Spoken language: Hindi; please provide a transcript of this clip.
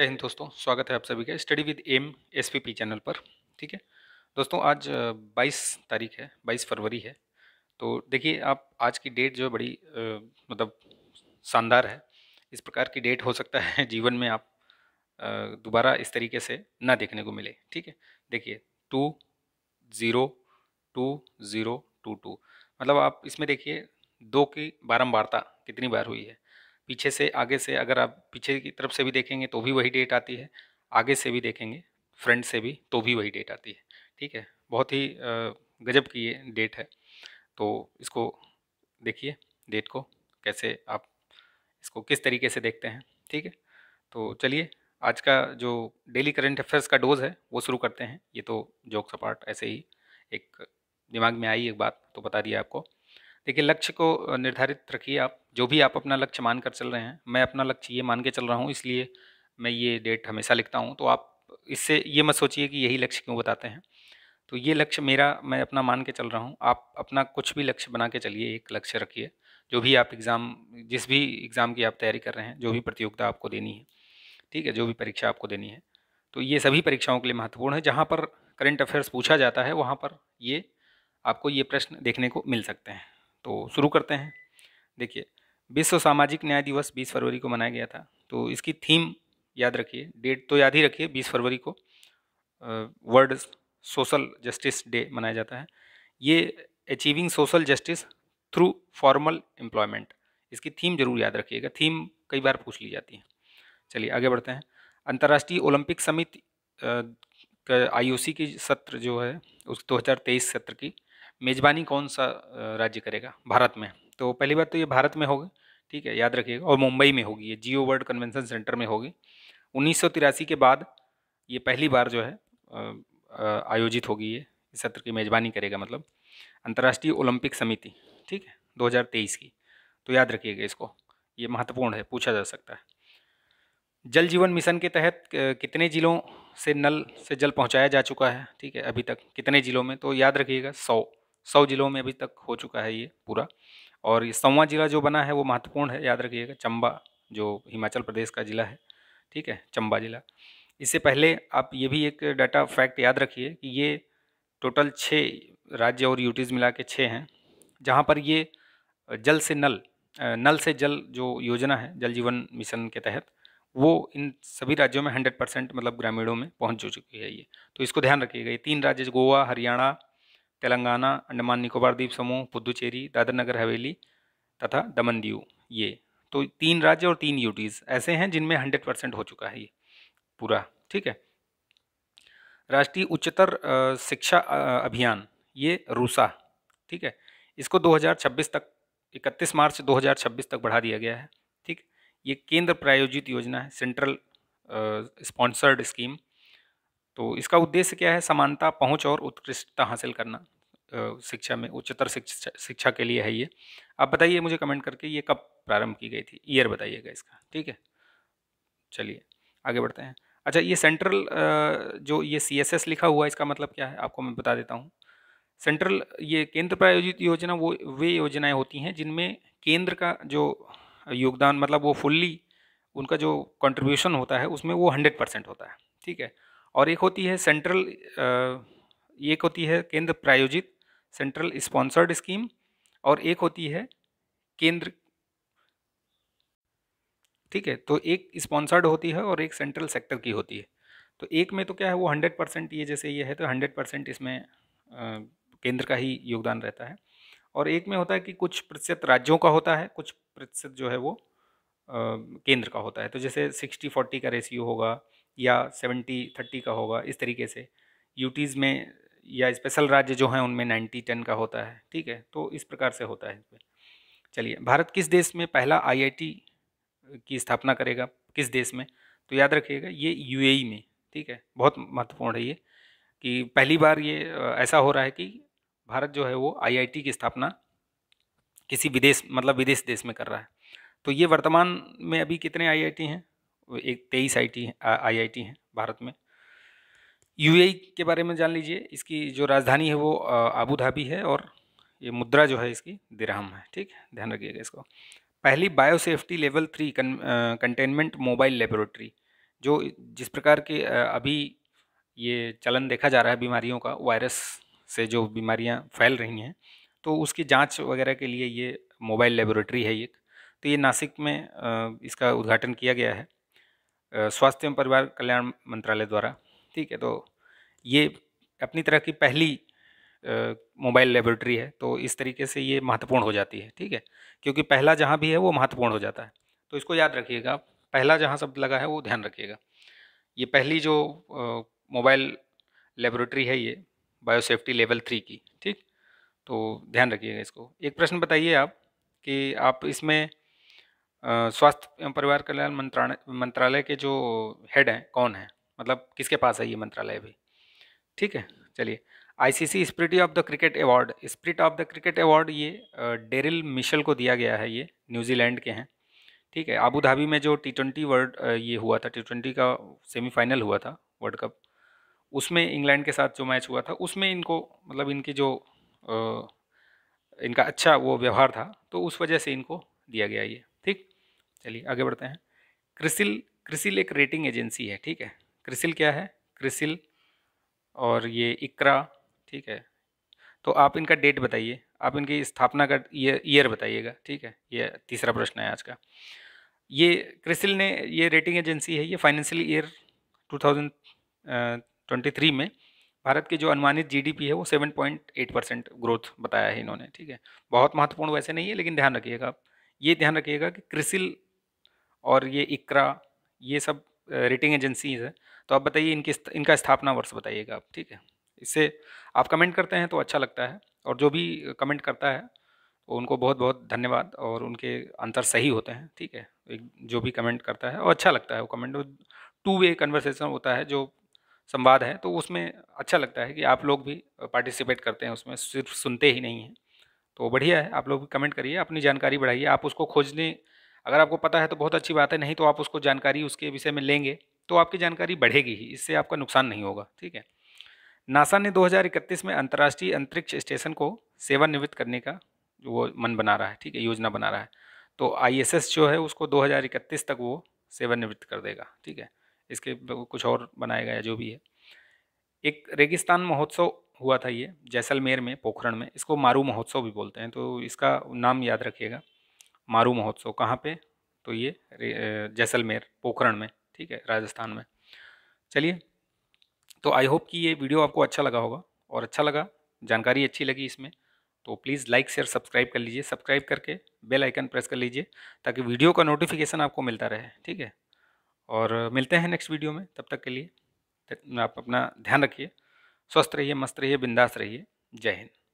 जय हिंद दोस्तों स्वागत है आप सभी का study with M P channel पर ठीक है दोस्तों आज 22 तारीख है 22 फरवरी है तो देखिए आप आज की डेट जो है बड़ी आ, मतलब शानदार है इस प्रकार की डेट हो सकता है जीवन में आप दोबारा इस तरीके से ना देखने को मिले ठीक है देखिए two zero two zero two two मतलब आप इसमें देखिए दो की बारम्बारता कितनी बार हुई है पीछे से आगे से अगर आप पीछे की तरफ से भी देखेंगे तो भी वही डेट आती है आगे से भी देखेंगे फ्रंट से भी तो भी वही डेट आती है ठीक है बहुत ही गजब की ये डेट है तो इसको देखिए डेट को कैसे आप इसको किस तरीके से देखते हैं ठीक है तो चलिए आज का जो डेली करंट अफेयर्स का डोज है वो शुरू करते हैं ये तो जोक सपाट ऐसे ही एक दिमाग में आई एक बात तो बता दिया आपको देखिए लक्ष्य को निर्धारित रखिए आप जो भी आप अपना लक्ष्य मान कर चल रहे हैं मैं अपना लक्ष्य ये मान के चल रहा हूँ इसलिए मैं ये डेट हमेशा लिखता हूँ तो आप इससे ये मत सोचिए कि यही लक्ष्य क्यों बताते हैं तो ये लक्ष्य मेरा मैं अपना मान के चल रहा हूँ आप अपना कुछ भी लक्ष्य बना के चलिए एक लक्ष्य रखिए जो भी आप एग्ज़ाम जिस भी एग्ज़ाम की आप तैयारी कर रहे हैं जो भी प्रतियोगिता आपको देनी है ठीक है जो भी परीक्षा आपको देनी है तो ये सभी परीक्षाओं के लिए महत्वपूर्ण है जहाँ पर करंट अफेयर्स पूछा जाता है वहाँ पर ये आपको ये प्रश्न देखने को मिल सकते हैं तो शुरू करते हैं देखिए विश्व सामाजिक न्याय दिवस 20 फरवरी को मनाया गया था तो इसकी थीम याद रखिए डेट तो याद ही रखिए 20 फरवरी को वर्ल्ड सोशल जस्टिस डे मनाया जाता है ये achieving social justice through formal employment इसकी थीम जरूर याद रखिएगा थीम कई बार पूछ ली जाती है चलिए आगे बढ़ते हैं अंतर्राष्ट्रीय ओलंपिक समिति सी की सत्र जो है उस 2023 सत्र की मेज़बानी कौन सा राज्य करेगा भारत में तो पहली बार तो ये भारत में होगी ठीक है याद रखिएगा और मुंबई में होगी ये जियो वर्ल्ड कन्वेंसन सेंटर में होगी उन्नीस के बाद ये पहली बार जो है आयोजित होगी ये इस सत्र की मेज़बानी करेगा मतलब अंतर्राष्ट्रीय ओलंपिक समिति ठीक है 2023 की तो याद रखिएगा इसको ये महत्वपूर्ण है पूछा जा सकता है जल जीवन मिशन के तहत कितने ज़िलों से नल से जल पहुंचाया जा चुका है ठीक है अभी तक कितने ज़िलों में तो याद रखिएगा सौ सौ ज़िलों में अभी तक हो चुका है ये पूरा और ये सवा जिला जो बना है वो महत्वपूर्ण है याद रखिएगा चंबा जो हिमाचल प्रदेश का ज़िला है ठीक है चंबा ज़िला इससे पहले आप ये भी एक डाटा फैक्ट याद रखिए कि ये टोटल छः राज्य और यूटीज़ मिला के छः हैं जहाँ पर ये जल से नल नल से जल जो योजना है जल जीवन मिशन के तहत वो इन सभी राज्यों में हंड्रेड परसेंट मतलब ग्रामीणों में पहुंच चुकी है ये तो इसको ध्यान रखिएगा ये तीन राज्य गोवा हरियाणा तेलंगाना अंडमान निकोबार द्वीप समूह पुदुचेरी दादर नगर हवेली तथा दमन दीव ये तो तीन राज्य और तीन यूटीज़ ऐसे हैं जिनमें हंड्रेड परसेंट हो चुका है ये पूरा ठीक है राष्ट्रीय उच्चतर शिक्षा अभियान ये रूसा ठीक है इसको 2026 तक 31 मार्च 2026 तक बढ़ा दिया गया है ठीक ये केंद्र प्रायोजित योजना है सेंट्रल स्पॉन्सर्ड स्कीम तो इसका उद्देश्य क्या है समानता पहुंच और उत्कृष्टता हासिल करना शिक्षा में उच्चतर शिक्षा शिक्षा के लिए है ये आप बताइए मुझे कमेंट करके ये कब प्रारंभ की गई थी ईयर बताइएगा इसका ठीक है चलिए आगे बढ़ते हैं अच्छा ये सेंट्रल जो ये सी एस एस लिखा हुआ है इसका मतलब क्या है आपको मैं बता देता हूँ सेंट्रल ये केंद्र प्रायोजित योजना वो वे योजनाएं होती हैं जिनमें केंद्र का जो योगदान मतलब वो फुल्ली उनका जो कंट्रीब्यूशन होता है उसमें वो हंड्रेड परसेंट होता है ठीक है और एक होती है सेंट्रल एक होती है केंद्र प्रायोजित सेंट्रल स्पॉन्सर्ड स्कीम और एक होती है केंद्र ठीक है तो एक स्पॉन्सर्ड होती है और एक सेंट्रल सेक्टर की होती है तो एक में तो क्या है वो हंड्रेड परसेंट ये जैसे ये है तो हंड्रेड परसेंट इसमें आ, केंद्र का ही योगदान रहता है और एक में होता है कि कुछ प्रतिशत राज्यों का होता है कुछ प्रतिशत जो है वो आ, केंद्र का होता है तो जैसे सिक्सटी फोर्टी का रेशियो होगा या सेवेंटी थर्टी का होगा इस तरीके से यूटीज़ में या स्पेशल राज्य जो हैं उनमें नाइन्टी टेन का होता है ठीक है तो इस प्रकार से होता है इसमें चलिए भारत किस देश में पहला आईआईटी की स्थापना करेगा किस देश में तो याद रखिएगा ये यूएई e में ठीक है बहुत महत्वपूर्ण है ये कि पहली बार ये ऐसा हो रहा है कि भारत जो है वो आईआईटी की स्थापना किसी विदेश मतलब विदेश देश में कर रहा है तो ये वर्तमान में अभी कितने आईआईटी हैं एक तेईस I T I I T हैं भारत में यू के बारे में जान लीजिए इसकी जो राजधानी है वो आबू धाबी है और ये मुद्रा जो है इसकी दिरहम है ठीक ध्यान रखिएगा इसको पहली biosafety level three containment mobile laboratory जो जिस प्रकार के अभी ये चलन देखा जा रहा है बीमारियों का वायरस से जो बीमारियां फैल रही हैं तो उसकी जांच वगैरह के लिए ये मोबाइल लेबोरेटरी है एक तो ये नासिक में इसका उद्घाटन किया गया है स्वास्थ्य एवं परिवार कल्याण मंत्रालय द्वारा ठीक है तो ये अपनी तरह की पहली मोबाइल लेबोरेटरी है तो इस तरीके से ये महत्वपूर्ण हो जाती है ठीक है क्योंकि पहला जहाँ भी है वो महत्वपूर्ण हो जाता है तो इसको याद रखिएगा पहला जहाँ शब्द लगा है वो ध्यान रखिएगा ये पहली जो मोबाइल लेबोरेटरी है ये बायोसेफ्टी लेवल थ्री की ठीक तो ध्यान रखिएगा इसको एक प्रश्न बताइए आप कि आप इसमें स्वास्थ्य एवं परिवार कल्याण मंत्रालय मंत्रालय के जो हेड हैं कौन है मतलब किसके पास है ये मंत्रालय भी ठीक है चलिए ICC spirit of the cricket award spirit of the cricket award ये डेरिल मिशल को दिया गया है ये न्यूजीलैंड के हैं ठीक है आबू धाबी में जो टी ट्वेंटी वर्ल्ड ये हुआ था टी ट्वेंटी का सेमीफाइनल हुआ था वर्ल्ड कप उसमें इंग्लैंड के साथ जो मैच हुआ था उसमें इनको मतलब इनकी जो इनका अच्छा वो व्यवहार था तो उस वजह से इनको दिया गया ये चलिए आगे बढ़ते हैं क्रिसिल क्रिसिल एक रेटिंग एजेंसी है ठीक है क्रिसिल क्या है क्रिसिल और ये इकरा ठीक है तो आप इनका डेट बताइए आप इनकी स्थापना का ईयर बताइएगा ठीक है ये तीसरा प्रश्न है आज का ये क्रिसिल ने ये रेटिंग एजेंसी है ये फाइनेंशियल ईयर 2023 में भारत की जो अनुमानित जीडीपी है वो 7.8 परसेंट ग्रोथ बताया है इन्होंने ठीक है बहुत महत्वपूर्ण वैसे नहीं है लेकिन ध्यान रखिएगा आप ये ध्यान रखिएगा कि क्रिसिल और ये इकरा ये सब रेटिंग एजेंसीज है तो आप बताइए इनकी इनका स्थापना वर्ष बताइएगा आप ठीक है इससे आप कमेंट करते हैं तो अच्छा लगता है और जो भी कमेंट करता है तो उनको बहुत बहुत धन्यवाद और उनके आंसर सही होते हैं ठीक है एक जो भी कमेंट करता है और अच्छा लगता है वो कमेंट टू वे कन्वर्सेशन होता है जो संवाद है तो उसमें अच्छा लगता है कि आप लोग भी पार्टिसिपेट करते हैं उसमें सिर्फ सुनते ही नहीं हैं तो बढ़िया है आप लोग भी कमेंट करिए अपनी जानकारी बढ़ाइए आप उसको खोजने अगर आपको पता है तो बहुत अच्छी बात है नहीं तो आप उसको जानकारी उसके विषय में लेंगे तो आपकी जानकारी बढ़ेगी ही इससे आपका नुकसान नहीं होगा ठीक है नासा ने 2031 में अंतर्राष्ट्रीय अंतरिक्ष स्टेशन को सेवानिवृत्त करने का वो मन बना रहा है ठीक है योजना बना रहा है तो आई जो है उसको दो तक वो सेवानिवृत्त कर देगा ठीक है इसके कुछ और बनाएगा या जो भी है एक रेगिस्तान महोत्सव हुआ था ये जैसलमेर में पोखरण में इसको मारू महोत्सव भी बोलते हैं तो इसका नाम याद रखिएगा मारू महोत्सव कहाँ पे तो ये जैसलमेर पोखरण में ठीक है राजस्थान में चलिए तो आई होप कि ये वीडियो आपको अच्छा लगा होगा और अच्छा लगा जानकारी अच्छी लगी इसमें तो प्लीज़ लाइक शेयर सब्सक्राइब कर लीजिए सब्सक्राइब करके बेल आइकन प्रेस कर लीजिए ताकि वीडियो का नोटिफिकेशन आपको मिलता रहे ठीक है और मिलते हैं नेक्स्ट वीडियो में तब तक के लिए आप अपना ध्यान रखिए स्वस्थ रहिए मस्त रहिए बिंदास रहिए जय हिंद